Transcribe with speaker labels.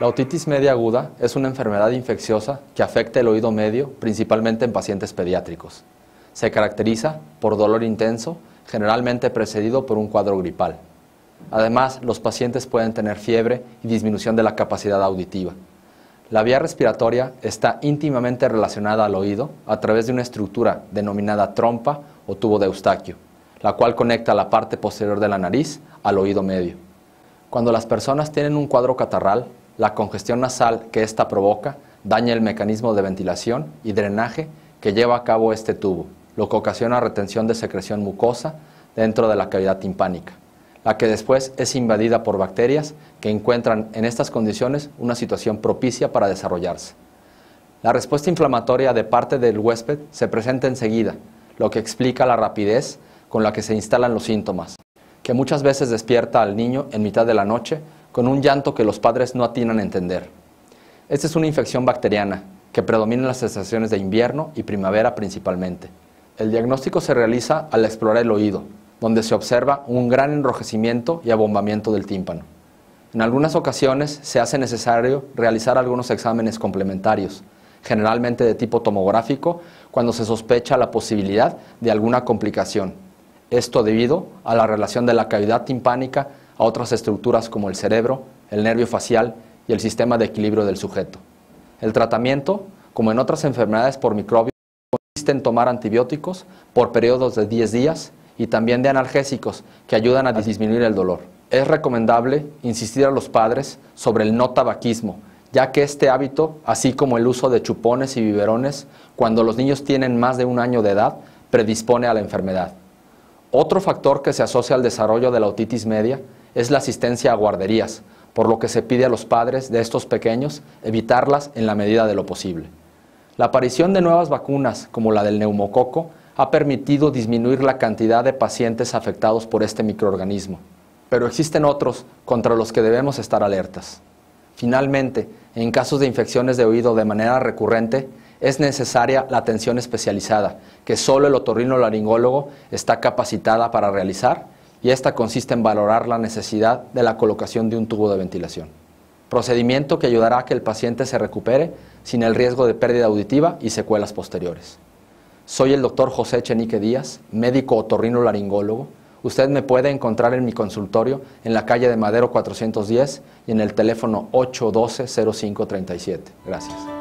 Speaker 1: La otitis media aguda es una enfermedad infecciosa que afecta el oído medio principalmente en pacientes pediátricos. Se caracteriza por dolor intenso, generalmente precedido por un cuadro gripal. Además, los pacientes pueden tener fiebre y disminución de la capacidad auditiva. La vía respiratoria está íntimamente relacionada al oído a través de una estructura denominada trompa o tubo de Eustaquio, la cual conecta la parte posterior de la nariz al oído medio. Cuando las personas tienen un cuadro catarral, la congestión nasal que ésta provoca daña el mecanismo de ventilación y drenaje que lleva a cabo este tubo, lo que ocasiona retención de secreción mucosa dentro de la cavidad timpánica, la que después es invadida por bacterias que encuentran en estas condiciones una situación propicia para desarrollarse. La respuesta inflamatoria de parte del huésped se presenta enseguida, lo que explica la rapidez con la que se instalan los síntomas, que muchas veces despierta al niño en mitad de la noche con un llanto que los padres no atinan a entender. Esta es una infección bacteriana que predomina en las estaciones de invierno y primavera principalmente. El diagnóstico se realiza al explorar el oído, donde se observa un gran enrojecimiento y abombamiento del tímpano. En algunas ocasiones se hace necesario realizar algunos exámenes complementarios, generalmente de tipo tomográfico, cuando se sospecha la posibilidad de alguna complicación esto debido a la relación de la cavidad timpánica a otras estructuras como el cerebro, el nervio facial y el sistema de equilibrio del sujeto. El tratamiento, como en otras enfermedades por microbios, consiste en tomar antibióticos por periodos de 10 días y también de analgésicos que ayudan a disminuir el dolor. Es recomendable insistir a los padres sobre el no tabaquismo, ya que este hábito, así como el uso de chupones y biberones, cuando los niños tienen más de un año de edad, predispone a la enfermedad. Otro factor que se asocia al desarrollo de la otitis media es la asistencia a guarderías, por lo que se pide a los padres de estos pequeños evitarlas en la medida de lo posible. La aparición de nuevas vacunas, como la del neumococo, ha permitido disminuir la cantidad de pacientes afectados por este microorganismo, pero existen otros contra los que debemos estar alertas. Finalmente, en casos de infecciones de oído de manera recurrente, es necesaria la atención especializada que solo el laringólogo está capacitada para realizar y esta consiste en valorar la necesidad de la colocación de un tubo de ventilación. Procedimiento que ayudará a que el paciente se recupere sin el riesgo de pérdida auditiva y secuelas posteriores. Soy el doctor José Chenique Díaz, médico laringólogo. Usted me puede encontrar en mi consultorio en la calle de Madero 410 y en el teléfono 812-0537. Gracias.